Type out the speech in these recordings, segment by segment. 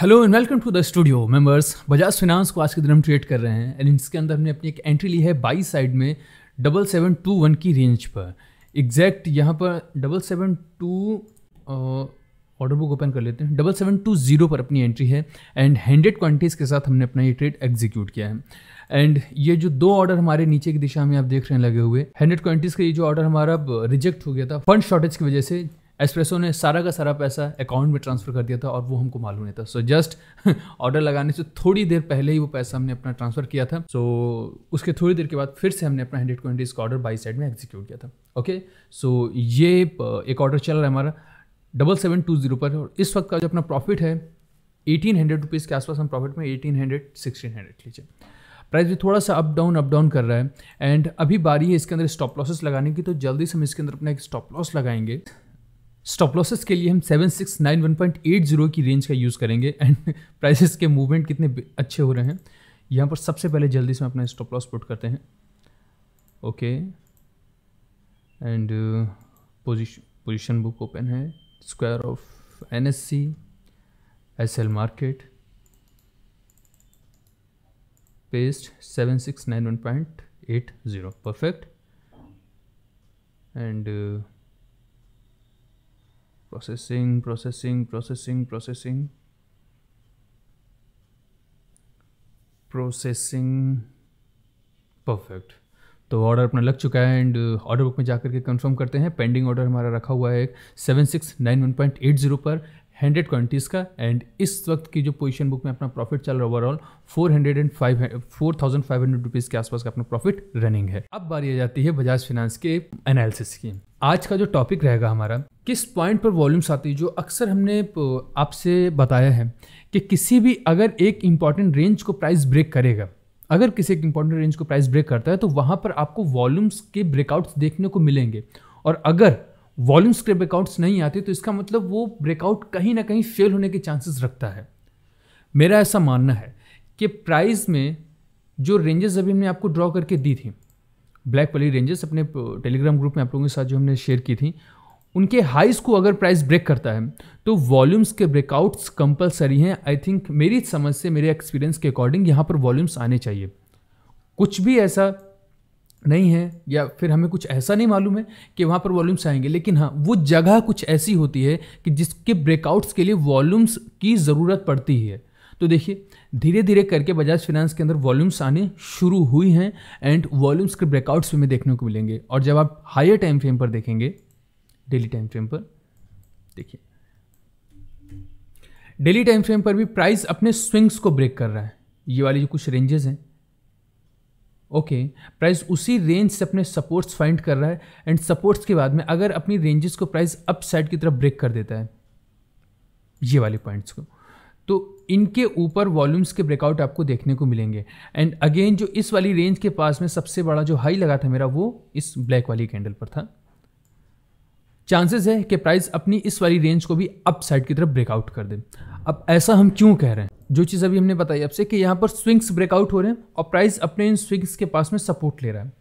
Hello and welcome to the studio members Bajaj Finance को आज के दिन हम ट्रेड कर रहे हैं एंड इसके अंदर हमने अपनी एक एंट्री ली है बाई साइड में डबल सेवन टू वन की रेंज पर एग्जैक्ट यहाँ पर double seven two order book open कर लेते हैं डबल सेवन टू जीरो पर अपनी एंट्री है एंड हंड्रेड क्वान्टिटीज़ के साथ हमने अपना ये ट्रेड एग्जीक्यूट किया है एंड ये जो दो ऑर्डर हमारे नीचे की दिशा में आप देख रहे हैं लगे हुए हंड्रेड क्वान्टिटीज़ का ये जो ऑर्डर हमारा रिजेक्ट हो गया था फंड शॉर्टेज की वजह से एस्प्रेसो ने सारा का सारा पैसा अकाउंट में ट्रांसफ़र कर दिया था और वो हमको मालूम नहीं था सो जस्ट ऑर्डर लगाने से थोड़ी देर पहले ही वो पैसा हमने अपना ट्रांसफ़र किया था सो so, उसके थोड़ी देर के बाद फिर से हमने अपना हंड्रेड ट्वेंटी का ऑर्डर बाई साइड में एग्जीक्यूट किया था ओके सो so, ये एक ऑर्डर चल रहा है हमारा डबल सेवन टू जीरो पर और इस वक्त का जो अपना प्रॉफिट है एटीन हंड्रेड रुपीज़ के आसपास हम प्रॉफिट में एटीन हंड्रेड सिक्सटीन हंड्रेड लीजिए प्राइस भी थोड़ा सा अप डाउन अप डाउन कर रहा है एंड अभी बारी है इसके अंदर स्टॉप लॉसेस लगाने की तो जल्दी से हम इसके अंदर अपना एक स्टॉप लॉस लगाएंगे स्टॉप लॉसेस के लिए हम 7691.80 की रेंज का यूज़ करेंगे एंड प्राइसेस के मूवमेंट कितने अच्छे हो रहे हैं यहाँ पर सबसे पहले जल्दी से हम अपना स्टॉप लॉस पुट करते हैं okay and position position book open है square off N S C S L market paste seven six nine one point eight zero perfect and processing processing processing processing processing perfect तो order अपना लग चुका है and order book में जाकर के confirm करते हैं पेंडिंग ऑर्डर हमारा रखा हुआ है एक seven six nine one point eight zero पर हंड्रेड क्वान्टिटीज़ का एंड इस वक्त की जो पोजीशन बुक में अपना प्रॉफिट चल रहा है overall four hundred and five four thousand five hundred rupees के आसपास का अपना प्रॉफिट रनिंग है अब बारी आ जाती है बजाज फिनांस के एनालिसिस की आज का जो टॉपिक रहेगा हमारा किस पॉइंट पर वॉल्यूम्स आती है जो अक्सर हमने आपसे बताया है कि किसी भी अगर एक इम्पॉर्टेंट रेंज को प्राइस ब्रेक करेगा अगर किसी एक इम्पॉर्टेंट रेंज को प्राइस ब्रेक करता है तो वहाँ पर आपको वॉल्यूम्स के ब्रेकआउट्स देखने को मिलेंगे और अगर वॉल्यूम्स के ब्रेकआउट्स नहीं आते तो इसका मतलब वो ब्रेकआउट कहीं ना कहीं फेल होने के चांसेस रखता है मेरा ऐसा मानना है कि प्राइस में जो रेंजेस अभी हमने आपको ड्रॉ करके दी थी ब्लैक वाली रेंजेस अपने टेलीग्राम ग्रुप में आप लोगों के साथ जो हमने शेयर की थी उनके हाइस को अगर प्राइस ब्रेक करता है तो वॉल्यूम्स के ब्रेकआउट्स कंपलसरी हैं आई थिंक मेरी समझ से मेरे एक्सपीरियंस के अकॉर्डिंग यहाँ पर वॉल्यूम्स आने चाहिए कुछ भी ऐसा नहीं है या फिर हमें कुछ ऐसा नहीं मालूम है कि वहाँ पर वॉल्यूम्स आएंगे लेकिन हाँ वो जगह कुछ ऐसी होती है कि जिसके ब्रेकआउट्स के लिए वॉल्यूम्स की ज़रूरत पड़ती है तो देखिए धीरे धीरे करके बजाज फिनेंस के अंदर वॉल्यूम्स आने शुरू हुई हैं एंड वॉल्यूम्स के ब्रेकआउट्स हमें देखने को मिलेंगे और जब आप हायर टाइम फ्रेम पर देखेंगे डेली टाइम फ्रेम पर देखिए डेली टाइम फ्रेम पर भी प्राइस अपने स्विंग्स को ब्रेक कर रहा है ये वाली जो कुछ रेंजेस हैं ओके okay, प्राइस उसी रेंज से अपने सपोर्ट्स फाइंड कर रहा है एंड सपोर्ट्स के बाद में अगर अपनी रेंजेस को प्राइस अप साइड की तरफ ब्रेक कर देता है ये वाले पॉइंट्स को तो इनके ऊपर वॉल्यूम्स के ब्रेकआउट आपको देखने को मिलेंगे एंड अगेन जो इस वाली रेंज के पास में सबसे बड़ा जो हाई लगा था मेरा वो इस ब्लैक वाली कैंडल पर था चांसेस है कि प्राइस अपनी इस वाली रेंज को भी अप साइड की तरफ ब्रेकआउट कर दे अब ऐसा हम क्यों कह रहे हैं जो चीज़ अभी हमने बताई आपसे कि यहाँ पर स्विंग्स ब्रेकआउट हो रहे हैं और प्राइस अपने इन स्विंग्स के पास में सपोर्ट ले रहा है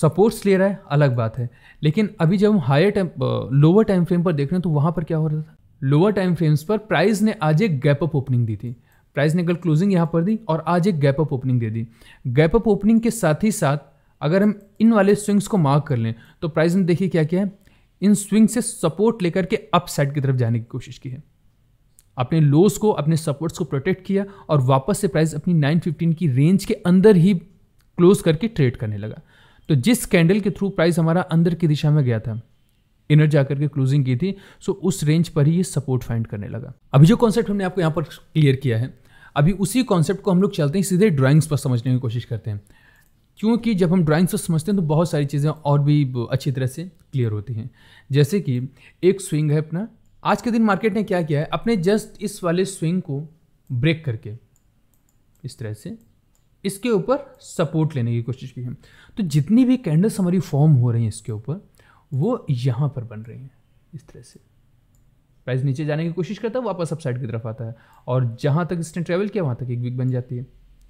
सपोर्ट्स ले रहा है अलग बात है लेकिन अभी जब हम higher time lower time frame पर देख रहे हैं तो वहाँ पर क्या हो रहा था लोअर टाइम फ्रेम्स पर प्राइस ने आज एक गैप अप ओपनिंग दी थी प्राइस ने कल क्लोजिंग यहाँ पर दी और आज एक गैप अप ओपनिंग दे दी गैप अप ओपनिंग के साथ ही साथ अगर हम इन वाले स्विंग्स को मार्क कर लें तो प्राइस ने देखिए क्या क्या है इन स्विंग से सपोर्ट लेकर के अप साइड की तरफ जाने की कोशिश की है अपने लोस को अपने सपोर्ट्स को प्रोटेक्ट किया और वापस से प्राइस अपनी 915 की रेंज के अंदर ही क्लोज करके ट्रेड करने लगा तो जिस कैंडल के थ्रू प्राइस हमारा अंदर की दिशा में गया था इनर जाकर के क्लोजिंग की थी सो उस रेंज पर ही ये सपोर्ट फाइंड करने लगा अभी जो कॉन्सेप्ट हमने आपको यहाँ पर क्लियर किया है अभी उसी कॉन्सेप्ट को हम लोग चलते हैं सीधे ड्राइंग्स पर समझने की कोशिश करते हैं क्योंकि जब हम ड्राइंग्स पर समझते हैं तो बहुत सारी चीज़ें और भी अच्छी तरह से क्लियर होती हैं जैसे कि एक स्विंग है अपना आज के दिन मार्केट ने क्या किया है अपने जस्ट इस वाले स्विंग को ब्रेक करके इस तरह से इसके ऊपर सपोर्ट लेने की कोशिश की है तो जितनी भी कैंडल्स हमारी फॉर्म हो रही हैं इसके ऊपर वो यहाँ पर बन रही हैं इस तरह से प्राइस नीचे जाने की कोशिश करता है वापस अपसाइड की तरफ आता है और जहाँ तक इसने ट्रेवल किया वहाँ तक एक वीक बन जाती है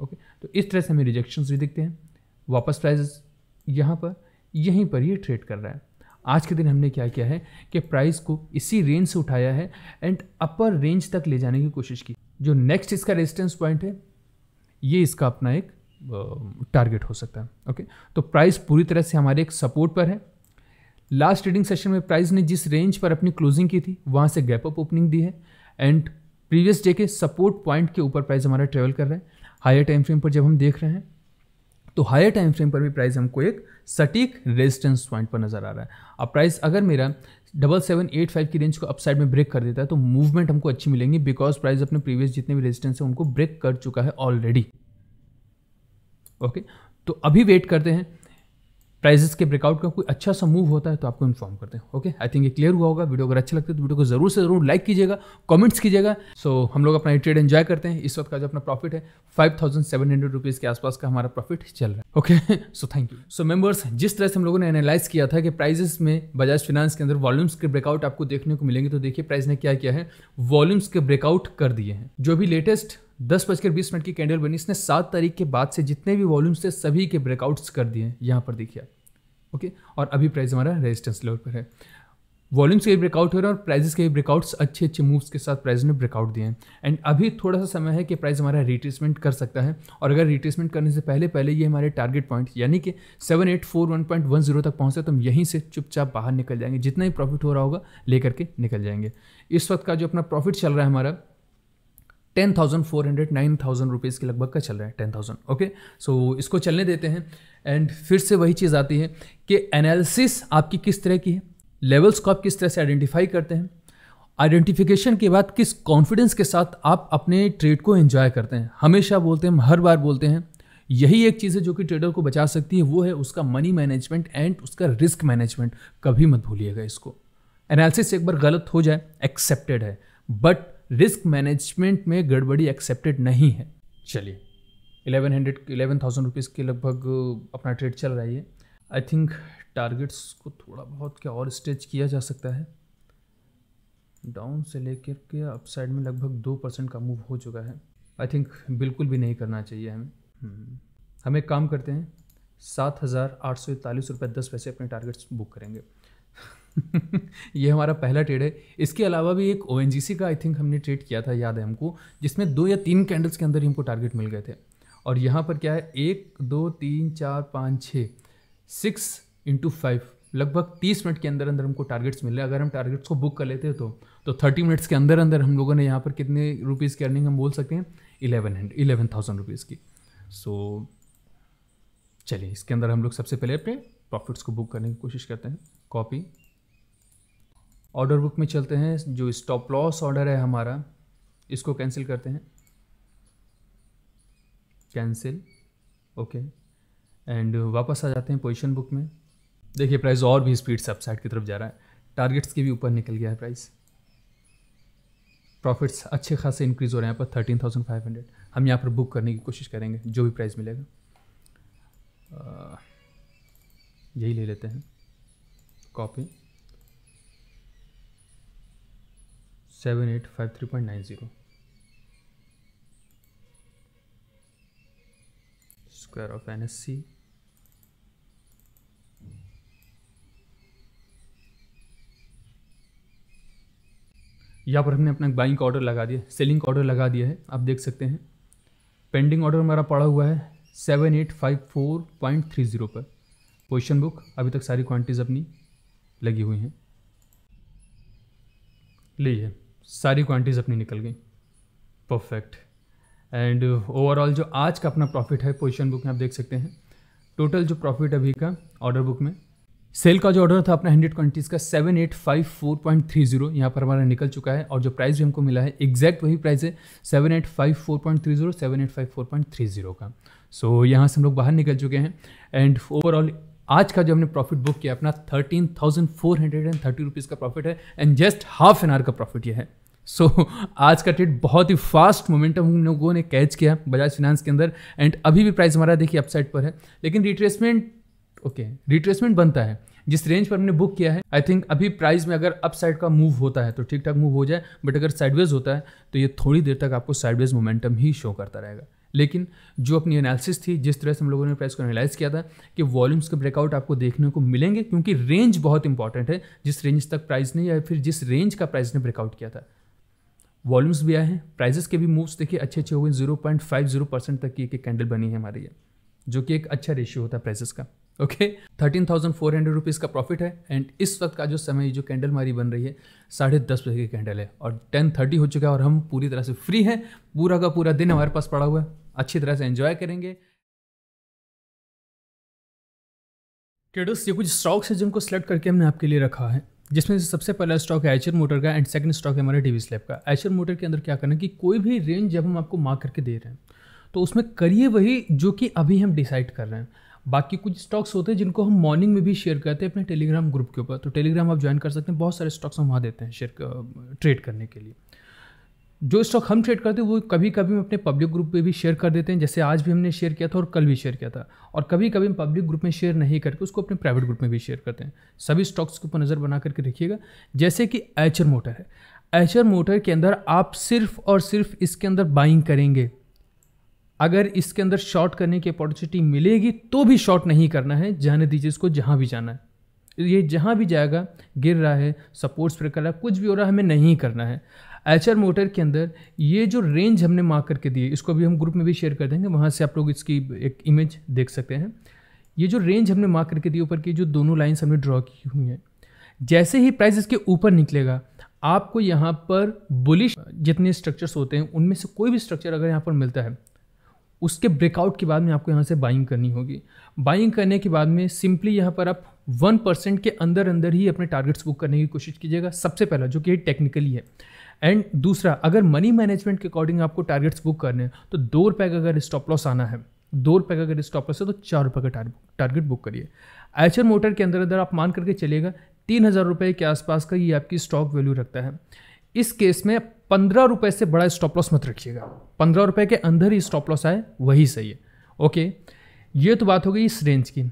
ओके तो इस तरह से हमें रिजेक्शन भी दिखते हैं वापस प्राइज यहाँ पर यहीं पर ये ट्रेड कर रहा है आज के दिन हमने क्या किया है कि प्राइस को इसी रेंज से उठाया है एंड अपर रेंज तक ले जाने की कोशिश की जो नेक्स्ट इसका रेजिस्टेंस पॉइंट है ये इसका अपना एक टारगेट हो सकता है ओके तो प्राइस पूरी तरह से हमारे एक सपोर्ट पर है लास्ट ट्रेडिंग सेशन में प्राइस ने जिस रेंज पर अपनी क्लोजिंग की थी वहाँ से गैप अप ओपनिंग दी है एंड प्रीवियस डे के सपोर्ट पॉइंट के ऊपर प्राइस हमारा ट्रेवल कर रहा है हायर टाइम फ्रेम पर जब हम देख रहे हैं तो हायर टाइम फ्रेम पर भी प्राइस हमको एक सटीक रेजिस्टेंस पॉइंट पर नज़र आ रहा है अब प्राइस अगर मेरा डबल सेवन एट फाइव की रेंज को अपसाइड में ब्रेक कर देता है तो मूवमेंट हमको अच्छी मिलेंगी बिकॉज प्राइस अपने प्रीवियस जितने भी रेजिस्टेंस हैं उनको ब्रेक कर चुका है ऑलरेडी ओके okay? तो अभी वेट करते हैं प्राइजेस के ब्रेकआउट का कोई अच्छा सा मूव होता है तो आपको इन्फॉर्म करते हैं ओके आई थिंक ये क्लियर हुआ होगा वीडियो अगर अच्छा लगता है तो वीडियो को जरूर से जरूर लाइक कीजिएगा कमेंट्स कीजिएगा सो so, हम लोग अपना ट्रेड एंजॉय करते हैं इस वक्त का जो अपना प्रॉफिट है five thousand seven hundred rupees के आसपास का हमारा प्रॉफिट चल रहा है okay so thank you so members जिस तरह से हम लोगों ने एनालाइज किया था कि प्राइजेस में बजाज फिनांस के अंदर वॉल्यूम्स के ब्रेकआउट आपको देखने को मिलेंगे तो देखिए प्राइस ने क्या किया है वॉल्यूम्स के ब्रेकआउट कर दिए हैं जो भी लेटेस्ट दस बजकर बीस मिनट की कैंडल बनी इसने सात तारीख के बाद से जितने भी वॉल्यूम्स थे सभी के ब्रेकआउट्स कर दिए यहाँ पर देखिए ओके और अभी प्राइस हमारा रेजिस्टेंस लेवल पर है वॉल्यूम्स के भी ब्रेकआउट हो रहे हैं और प्राइजेस के भी ब्रेकआउट्स अच्छे अच्छे मूव्स के साथ प्राइस ने ब्रेकआउट दिए हैं एंड अभी थोड़ा सा समय है कि प्राइस हमारा रिट्रेसमेंट कर सकता है और अगर रिट्रेसमेंट करने से पहले पहले ये हमारे टारगेट पॉइंट यानी कि seven eight four one point one zero तक पहुँचे तो हम यहीं से चुपचाप बाहर निकल जाएंगे जितना ही प्रॉफिट हो रहा होगा लेकर के निकल जाएंगे इस वक्त का जो अपना प्रॉफिट चल रहा है हमारा ten thousand four hundred nine thousand rupees के लगभग का चल रहा है टेन थाउजेंड ओके सो इसको चलने देते हैं एंड फिर से वही चीज़ आती है कि एनालिसिस आपकी किस तरह की है लेवल्स को आप किस तरह से आइडेंटिफाई करते हैं आइडेंटिफिकेशन के बाद किस कॉन्फिडेंस के साथ आप अपने ट्रेड को एंजॉय करते हैं हमेशा बोलते हैं हर बार बोलते हैं यही एक चीज़ है जो कि ट्रेडर को बचा सकती है वो है उसका मनी मैनेजमेंट एंड उसका रिस्क मैनेजमेंट कभी मत भूलिएगा इसको एनालिसिस एक बार गलत हो जाए एक्सेप्टेड है बट रिस्क मैनेजमेंट में गड़बड़ी एक्सेप्टेड नहीं है चलिए eleven hundred eleven thousand rupees के लगभग uh, अपना ट्रेड चल रहा है आई थिंक टारगेट्स को थोड़ा बहुत क्या और स्टेज किया जा सकता है डाउन से लेकर के अप साइड में लगभग दो परसेंट का मूव हो चुका है आई थिंक बिल्कुल भी नहीं करना चाहिए हमें हम्म। हम एक काम करते हैं सात हज़ार आठ सौ इकतालीस रुपये दस पैसे अपने टारगेट्स बुक करेंगे ये हमारा पहला ट्रेड है इसके अलावा भी एक ओ का आई थिंक हमने ट्रेड किया था याद है हमको जिसमें दो या तीन कैंडल्स के अंदर ही हमको टारगेट मिल गए थे और यहाँ पर क्या है एक दो तीन चार पाँच छः सिक्स इंटू फाइव लगभग तीस मिनट के अंदर अंदर हमको टारगेट्स मिले अगर हम टारगेट्स को बुक कर लेते तो तो थर्टी मिनट्स के अंदर अंदर हम लोगों ने यहाँ पर कितने रुपीज़ की अर्निंग हम बोल सकते हैं eleven hundred eleven thousand rupees की सो so, चलिए इसके अंदर हम लोग सबसे पहले अपने प्रॉफिट्स को बुक करने की कोशिश करते हैं कॉपी ऑर्डर बुक में चलते हैं जो स्टॉप लॉस ऑर्डर है हमारा इसको कैंसिल करते हैं कैंसिल ओके एंड वापस आ जाते हैं पोजीशन बुक में देखिए प्राइस और भी स्पीड से अपसाइड की तरफ जा रहा है टारगेट्स के भी ऊपर निकल गया है प्राइस प्रॉफिट्स अच्छे खासे इंक्रीज़ हो रहे हैं यहाँ पर थर्टीन थाउजेंड फाइव हंड्रेड हम यहाँ पर बुक करने की कोशिश करेंगे जो भी प्राइस मिलेगा यही ले लेते हैं copy seven eight five three point nine zero N S C यहाँ पर हमने अपना बाइंग ऑर्डर लगा दिया सेलिंग ऑर्डर लगा दिया है आप देख सकते हैं पेंडिंग ऑर्डर हमारा पड़ा हुआ है seven eight five four point three zero पर पोजिशन बुक अभी तक सारी क्वांटिटीज़ अपनी लगी हुई हैं लीजिए है सारी क्वांटिटीज़ अपनी निकल गई परफेक्ट एंड ओवरऑल जो आज का अपना प्रॉफिट है पोजिशन बुक में आप देख सकते हैं टोटल जो प्रॉफिट अभी का ऑर्डर बुक में सेल का जो ऑर्डर था अपना हंड्रेड क्वांटिटीज़ का seven eight five four point three zero यहाँ पर हमारा निकल चुका है और जो प्राइस भी हमको मिला है एग्जैक्ट वही प्राइस है seven eight five four point three zero seven eight five four point three zero का सो so, यहाँ से हम लोग बाहर निकल चुके हैं एंड ओवरऑल आज का जो हमने प्रॉफिट बुक किया अपना thirteen thousand four hundred and thirty rupees का प्रॉफिट है and just half an hour का प्रॉफिट ये है सो so, आज का ट्रेड बहुत ही फास्ट मोमेंटम हम लोगों ने कैच किया बजाज फिनांस के अंदर एंड अभी भी प्राइस हमारा देखिए अपसाइड पर है लेकिन रिट्रेसमेंट ओके okay, रिट्रेसमेंट बनता है जिस रेंज पर हमने बुक किया है आई थिंक अभी प्राइस में अगर अप साइड का मूव होता है तो ठीक ठाक मूव हो जाए बट अगर साइडवेज होता है तो ये थोड़ी देर तक आपको साइडवेज मोमेंटम ही शो करता रहेगा लेकिन जो अपनी एनालिसिस थी जिस तरह से हम लोगों ने प्राइस को एनालाइज किया था कि वॉल्यूम्स के ब्रेकआउट आपको देखने को मिलेंगे क्योंकि रेंज बहुत इंपॉर्टेंट है जिस रेंज तक प्राइस ने या फिर जिस रेंज का प्राइस ने ब्रेकआउट किया था वॉल्यूम्स भी आए हैं प्राइजेस के भी मूव्स देखिए अच्छे अच्छे गए zero point five zero percent तक की एक कैंडल बनी है हमारी ये जो कि एक अच्छा रेशियो होता है प्राइजेस का okay thirteen thousand four hundred rupees का प्रॉफिट है एंड इस वक्त का जो समय जो कैंडल हमारी बन रही है साढ़े दस बजे की कैंडल है और टेन थर्टी हो चुका है और हम पूरी तरह से फ्री हैं पूरा का पूरा दिन हमारे पास पड़ा हुआ है अच्छी तरह से एंजॉय करेंगे ट्रेडर्स ये कुछ स्टॉक्स हैं जिनको सेलेक्ट करके हमने आपके लिए रखा है जिसमें से सबसे पहला स्टॉक है एचर मोटर का एंड सेकंड स्टॉक है हमारे डीवी स्लैब का एचर मोटर के अंदर क्या करना है कि कोई भी रेंज जब हम आपको मार्क करके दे रहे हैं तो उसमें करिए वही जो कि अभी हम डिसाइड कर रहे हैं बाकी कुछ स्टॉक्स होते हैं जिनको हम मॉर्निंग में भी शेयर करते हैं अपने टेलीग्राम ग्रुप के ऊपर तो टेलीग्राम आप ज्वाइन कर सकते हैं बहुत सारे स्टॉक्स हम वहाँ देते हैं शेयर ट्रेड करने के लिए जो स्टॉक हम ट्रेड करते हैं वो कभी कभी हम अपने पब्लिक ग्रुप पे भी शेयर कर देते हैं जैसे आज भी हमने शेयर किया था और कल भी शेयर किया था और कभी कभी हम पब्लिक ग्रुप में शेयर नहीं करके उसको अपने प्राइवेट ग्रुप में भी शेयर करते हैं सभी स्टॉक्स के ऊपर नज़र बना करके रखिएगा जैसे कि एचर मोटर है एचर मोटर के अंदर आप सिर्फ और सिर्फ इसके अंदर बाइंग करेंगे अगर इसके अंदर शॉर्ट करने की अपॉर्चुनिटी मिलेगी तो भी शॉर्ट नहीं करना है जाने दीजिए इसको जहाँ भी जाना है ये जहाँ भी जाएगा गिर रहा है सपोर्ट्स पर कर रहा है कुछ भी हो रहा है हमें नहीं करना है एच मोटर के अंदर ये जो रेंज हमने मार्क करके दी है इसको भी हम ग्रुप में भी शेयर कर देंगे वहाँ से आप लोग इसकी एक इमेज देख सकते हैं ये जो रेंज हमने मार्क करके दी ऊपर की जो दोनों लाइन्स हमने ड्रॉ की हुई हैं जैसे ही प्राइस इसके ऊपर निकलेगा आपको यहाँ पर बुलिश जितने स्ट्रक्चर्स होते हैं उनमें से कोई भी स्ट्रक्चर अगर यहाँ पर मिलता है उसके ब्रेकआउट के बाद में आपको यहाँ से बाइंग करनी होगी बाइंग करने के बाद में सिंपली यहाँ पर आप वन परसेंट के अंदर अंदर ही अपने टारगेट्स बुक करने की कोशिश कीजिएगा सबसे पहला जो कि टेक्निकली है एंड दूसरा अगर मनी मैनेजमेंट के अकॉर्डिंग आपको टारगेट्स बुक करने हैं तो दो रुपए का अगर स्टॉप लॉस आना है दो रुपए का अगर स्टॉप लॉस है तो चार रुपये का टारगेट बुक करिए एचर मोटर के अंदर अंदर आप मान करके चलिएगा तीन हज़ार रुपये के आसपास का ये आपकी स्टॉक वैल्यू रखता है इस केस में पंद्रह रुपये से बड़ा स्टॉप लॉस मत रखिएगा पंद्रह रुपये के अंदर ही स्टॉप लॉस आए वही सही है ओके ये तो बात हो गई इस रेंज की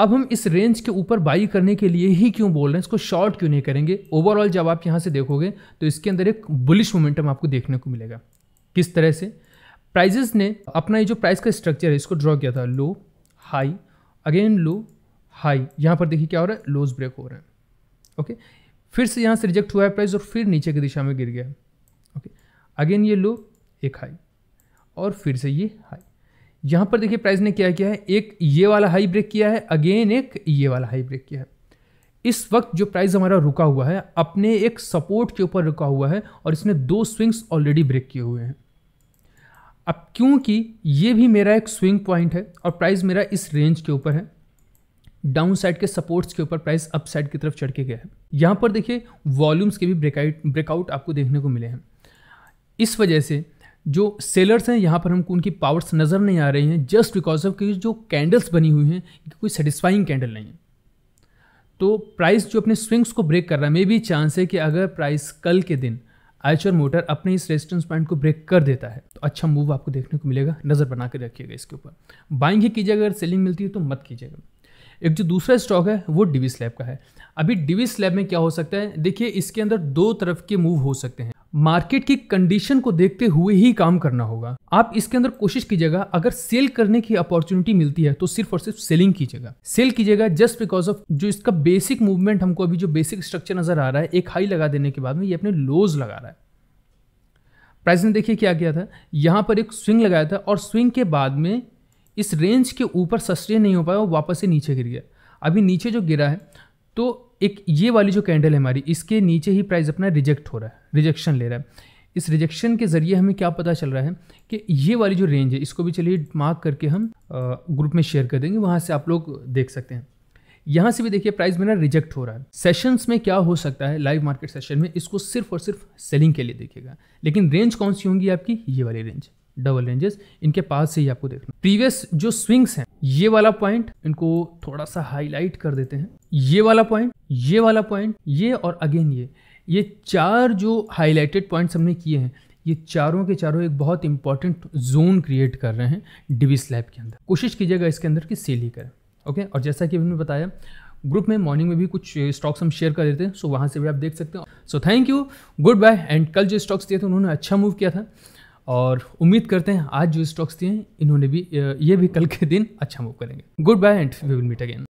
अब हम इस रेंज के ऊपर बाई करने के लिए ही क्यों बोल रहे हैं इसको शॉर्ट क्यों नहीं करेंगे ओवरऑल जब आप यहाँ से देखोगे तो इसके अंदर एक बुलिश मोमेंटम आपको देखने को मिलेगा किस तरह से प्राइजेस ने अपना ये जो प्राइस का स्ट्रक्चर है इसको ड्रॉ किया था low high again low high यहाँ पर देखिए क्या हो रहा है लोज ब्रेक हो रहा है ओके फिर से यहाँ से रिजेक्ट हुआ है प्राइस और फिर नीचे की दिशा में गिर गया है अगेन ये लो एक हाई और फिर से ये हाई यहाँ पर देखिए प्राइस ने क्या किया है एक ये वाला हाई ब्रेक किया है अगेन एक ये वाला हाई ब्रेक किया है इस वक्त जो प्राइस हमारा रुका हुआ है अपने एक सपोर्ट के ऊपर रुका हुआ है और इसने दो स्विंग्स ऑलरेडी ब्रेक किए हुए हैं अब क्योंकि ये भी मेरा एक स्विंग पॉइंट है और प्राइस मेरा इस रेंज के ऊपर है डाउन साइड के सपोर्ट्स के ऊपर प्राइस अप साइड की तरफ चढ़ के गया है यहाँ पर देखिए वॉल्यूम्स के भी ब्रेकआउट ब्रेकआउट आपको देखने को मिले हैं इस वजह से जो सेलर्स हैं यहाँ पर हमको उनकी पावर्स नज़र नहीं आ रही हैं जस्ट बिकॉज ऑफ क्योंकि जो कैंडल्स बनी हुई हैं कोई सेटिस्फाइंग कैंडल नहीं है तो प्राइस जो अपने स्विंग्स को ब्रेक कर रहा है मे भी चांस है कि अगर प्राइस कल के दिन आयचर मोटर अपने इस रेजिस्टेंस पॉइंट को ब्रेक कर देता है तो अच्छा मूव आपको देखने को मिलेगा नज़र बना कर रखिएगा इसके ऊपर बाइंग ही कीजिएगा अगर सेलिंग मिलती है तो मत कीजिएगा एक जो दूसरा स्टॉक है वो डिवी स्लैब का है अभी डिविस लैब में क्या हो सकता है देखिए इसके अंदर दो तरफ के मूव हो सकते हैं मार्केट की कंडीशन को देखते हुए ही काम करना होगा आप इसके अंदर कोशिश कीजिएगा अगर सेल करने की अपॉर्चुनिटी मिलती है तो सिर्फ और सिर्फ सेलिंग कीजिएगा सेल कीजिएगा जस्ट बिकॉज ऑफ जो इसका बेसिक मूवमेंट हमको अभी जो बेसिक स्ट्रक्चर नजर आ रहा है एक हाई लगा देने के बाद में ये अपने लोज लगा रहा है प्राइस ने देखिए क्या किया था यहां पर एक स्विंग लगाया था और स्विंग के बाद में इस रेंज के ऊपर सस्टेन नहीं हो पाया वो वापस से नीचे गिर गया अभी नीचे जो गिरा है तो एक ये वाली जो कैंडल है हमारी इसके नीचे ही प्राइस अपना रिजेक्ट हो रहा है रिजेक्शन ले रहा है इस रिजेक्शन के ज़रिए हमें क्या पता चल रहा है कि ये वाली जो रेंज है इसको भी चलिए मार्क करके हम ग्रुप में शेयर कर देंगे वहाँ से आप लोग देख सकते हैं यहाँ से भी देखिए प्राइस मेरा रिजेक्ट हो रहा है सेशंस में क्या हो सकता है लाइव मार्केट सेशन में इसको सिर्फ और सिर्फ सेलिंग के लिए देखिएगा लेकिन रेंज कौन सी होंगी आपकी ये वाली रेंज डबल रेंजेस इनके पास से ही आपको देखना प्रीवियस जो स्विंग्स हैं ये वाला पॉइंट इनको थोड़ा सा हाईलाइट कर देते हैं ये वाला पॉइंट ये वाला पॉइंट ये और अगेन ये ये चार जो हाईलाइटेड पॉइंट्स हमने किए हैं ये चारों के चारों एक बहुत इंपॉर्टेंट जोन क्रिएट कर रहे हैं डिवी स्लैब के अंदर कोशिश कीजिएगा इसके अंदर कि सेल ही करें ओके और जैसा कि हमने बताया ग्रुप में मॉर्निंग में भी कुछ स्टॉक्स eh, हम शेयर कर देते हैं सो वहाँ से भी आप देख सकते हो so thank you good bye and कल जो स्टॉक्स दिए थे उन्होंने अच्छा मूव किया था और उम्मीद करते हैं आज जो स्टॉक्स थे इन्होंने भी ये भी कल के दिन अच्छा मूव करेंगे good bye and we will meet again